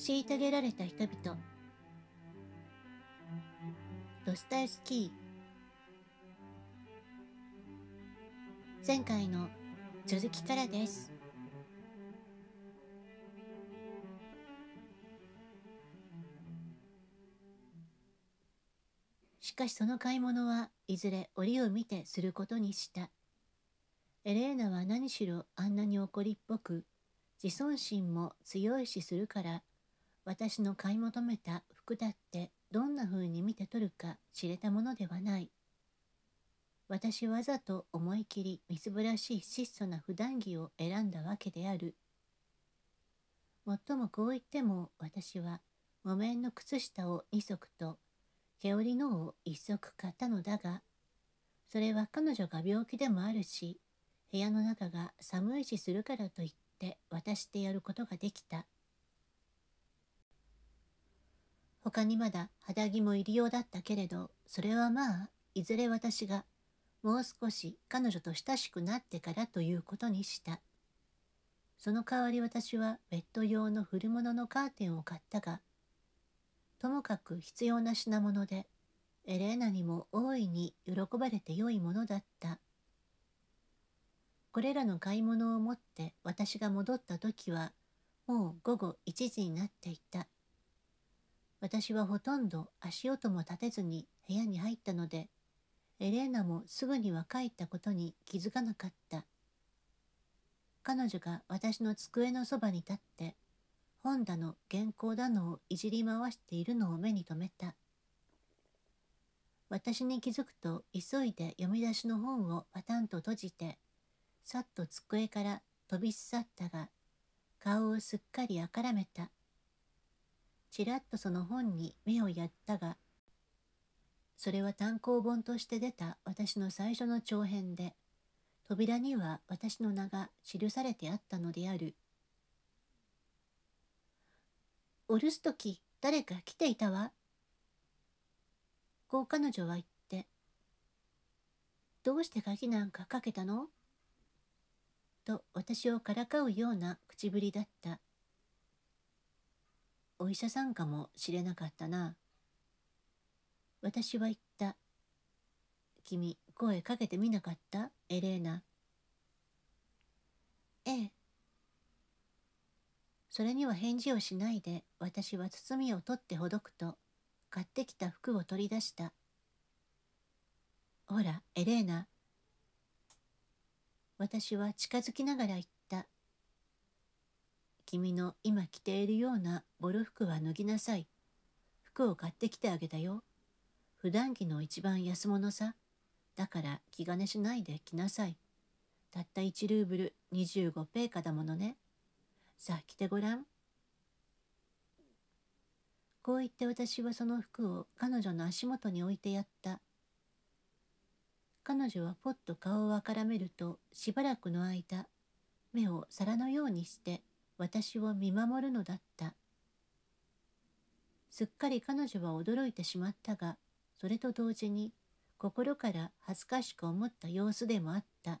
虐げられた人々ドスタイスキー前回の続きからですしかしその買い物はいずれ折を見てすることにしたエレーナは何しろあんなに怒りっぽく自尊心も強いしするから私の買い求めた服だってどんな風に見て取るか知れたものではない。私わざと思い切りみすぼらしい質素な普段着を選んだわけである。もっともこう言っても私は木綿の靴下を2足と毛織のを1足買ったのだが、それは彼女が病気でもあるし、部屋の中が寒いしするからと言って渡してやることができた。他にまだ肌着も入り用だったけれど、それはまあ、いずれ私が、もう少し彼女と親しくなってからということにした。その代わり私はベッド用の古物のカーテンを買ったが、ともかく必要な品物で、エレーナにも大いに喜ばれて良いものだった。これらの買い物を持って私が戻った時は、もう午後1時になっていた。私はほとんど足音も立てずに部屋に入ったので、エレーナもすぐに若いったことに気づかなかった。彼女が私の机のそばに立って、本だの原稿だのをいじり回しているのを目に留めた。私に気づくと急いで読み出しの本をパタンと閉じて、さっと机から飛び去ったが、顔をすっかりあからめた。ちらっとその本に目をやったが、それは単行本として出た私の最初の長編で、扉には私の名が記されてあったのである。お留守時、誰か来ていたわ。こう彼女は言って、どうして鍵なんかかけたのと私をからかうような口ぶりだった。お医者さんかもしれなかったな。私は言った。君、声かけてみなかったエレーナ。ええ。それには返事をしないで私は包みを取ってほどくと買ってきた服を取り出した。ほら、エレーナ。私は近づきながら言っ君の今着ているようなボロ服は脱ぎなさい。服を買ってきてあげたよ。普段着の一番安物さ。だから気兼ねしないで来なさい。たった1ルーブル25ペーカだものね。さあ着てごらん。こう言って私はその服を彼女の足元に置いてやった。彼女はぽっと顔をあからめるとしばらくの間目を皿のようにして私を見守るのだった。すっかり彼女は驚いてしまったが、それと同時に心から恥ずかしく思った様子でもあった。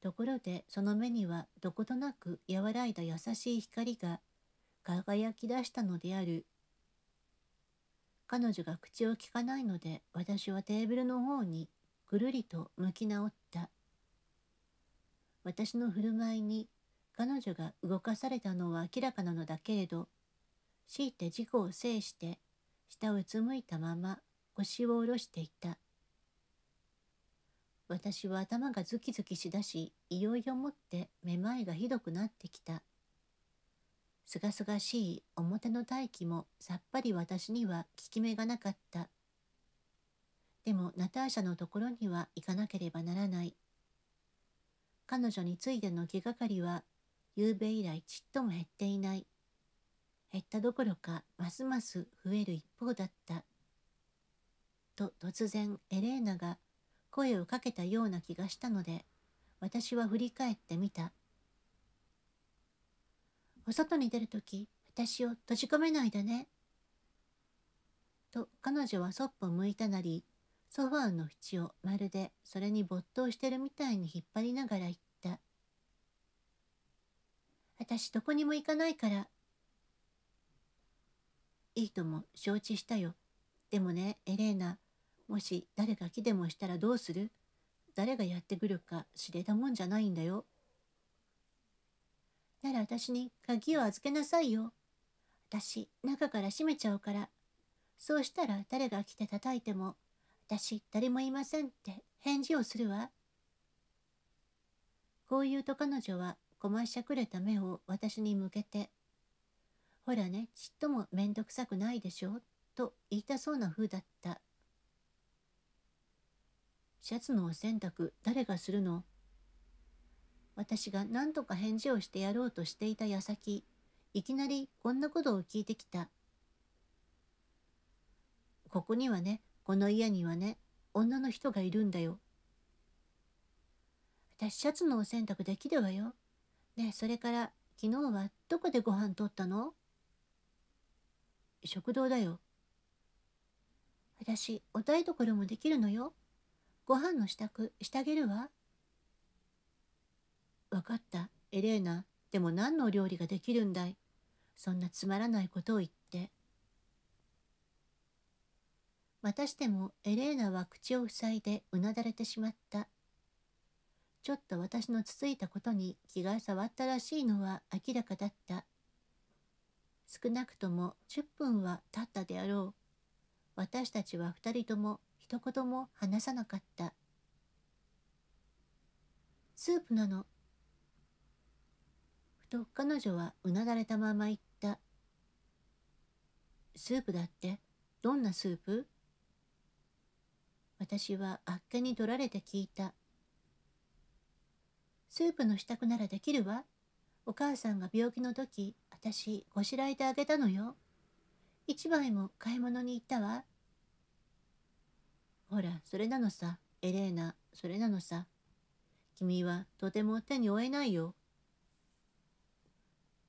ところでその目にはどことなく和らいだ優しい光が輝き出したのである。彼女が口をきかないので私はテーブルの方にぐるりと向き直った。私の振る舞いに彼女が動かされたのは明らかなのだけれど、強いて事故を制して、下をうつむいたまま腰を下ろしていた。私は頭がズキズキしだし、いよいよもってめまいがひどくなってきた。すがすがしい表の大気もさっぱり私には効き目がなかった。でもナターシャのところには行かなければならない。彼女についての気がかりは夕べ以来ちっとも減っていない。減ったどころかますます増える一方だった。と突然エレーナが声をかけたような気がしたので私は振り返ってみた。お外に出るとき私を閉じ込めないでね。と彼女はそっぽ向いたなりソファーの縁をまるでそれに没頭してるみたいに引っ張りながら言っ私どこにも行かないから。いいとも承知したよ。でもね、エレーナ、もし誰が来でもしたらどうする誰がやってくるか知れたもんじゃないんだよ。なら私に鍵を預けなさいよ。私、中から閉めちゃうから。そうしたら誰が来て叩いても、私、誰もいませんって返事をするわ。こう言うと彼女はごましゃくれた目を私に向けて、ほらね、ちっともめんどくさくないでしょ、と言いたそうな風だった。シャツのお洗濯、誰がするの私が何とか返事をしてやろうとしていた矢先、いきなりこんなことを聞いてきた。ここにはね、この家にはね、女の人がいるんだよ。私シャツのお洗濯できるわよ。ねそれから昨日はどこでご飯とったの食堂だよ。私、お台所もできるのよ。ご飯の支度してあげるわ。わかった、エレーナ。でも何のお料理ができるんだい。そんなつまらないことを言って。またしてもエレーナは口を塞いでうなだれてしまった。ちょっと私のつついたことに気が触ったらしいのは明らかだった。少なくとも10分は経ったであろう。私たちは2人とも一言も話さなかった。スープなの。ふと彼女はうなだれたまま言った。スープだってどんなスープ私はあっけに取られて聞いた。スープの支度ならできるわ。お母さんが病気の時、私、こしらえてあげたのよ。一枚も買い物に行ったわ。ほら、それなのさ、エレーナ、それなのさ。君はとても手に負えないよ。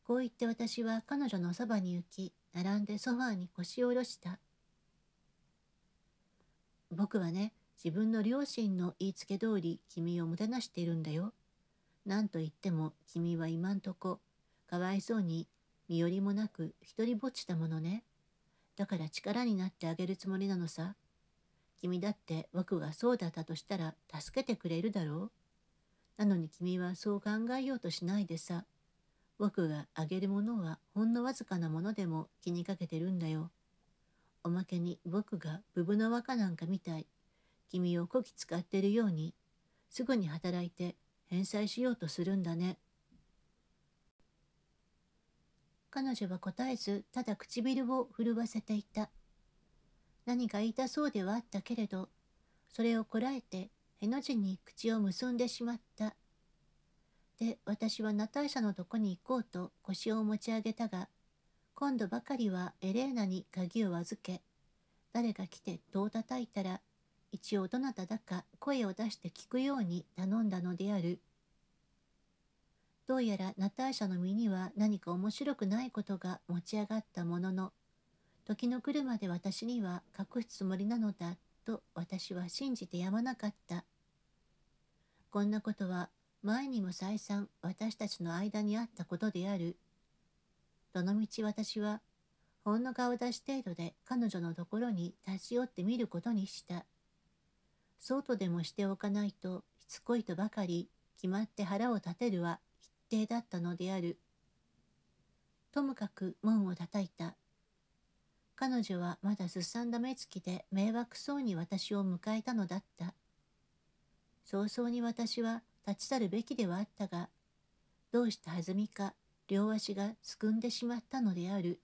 こう言って私は彼女のそばに行き、並んでソファーに腰を下ろした。僕はね、自分の両親の言いつけ通り君をもてなしているんだよ。何と言っても君は今んとこかわいそうに身寄りもなく一りぼっちだものね。だから力になってあげるつもりなのさ。君だって僕がそうだったとしたら助けてくれるだろう。なのに君はそう考えようとしないでさ。僕があげるものはほんのわずかなものでも気にかけてるんだよ。おまけに僕がブブの若なんかみたい。君をこき使ってるように、すぐに働いて返済しようとするんだね。彼女は答えず、ただ唇を震わせていた。何か言いたそうではあったけれど、それをこらえて、への字に口を結んでしまった。で、私はナターシャのとこに行こうと腰を持ち上げたが、今度ばかりはエレーナに鍵を預け、誰か来て戸を叩いたら一応どなただか声を出して聞くように頼んだのである。どうやらナターシャの身には何か面白くないことが持ち上がったものの、時の来るまで私には隠すつもりなのだと私は信じてやまなかった。こんなことは前にも再三私たちの間にあったことである。どのみち私はほんの顔出し程度で彼女のところに立ち寄ってみることにした。そうとでもしておかないとしつこいとばかり決まって腹を立てるは一定だったのである。ともかく門を叩いた。彼女はまだすさんだ目つきで迷惑そうに私を迎えたのだった。早々に私は立ち去るべきではあったが、どうしたはずみか両足がすくんでしまったのである。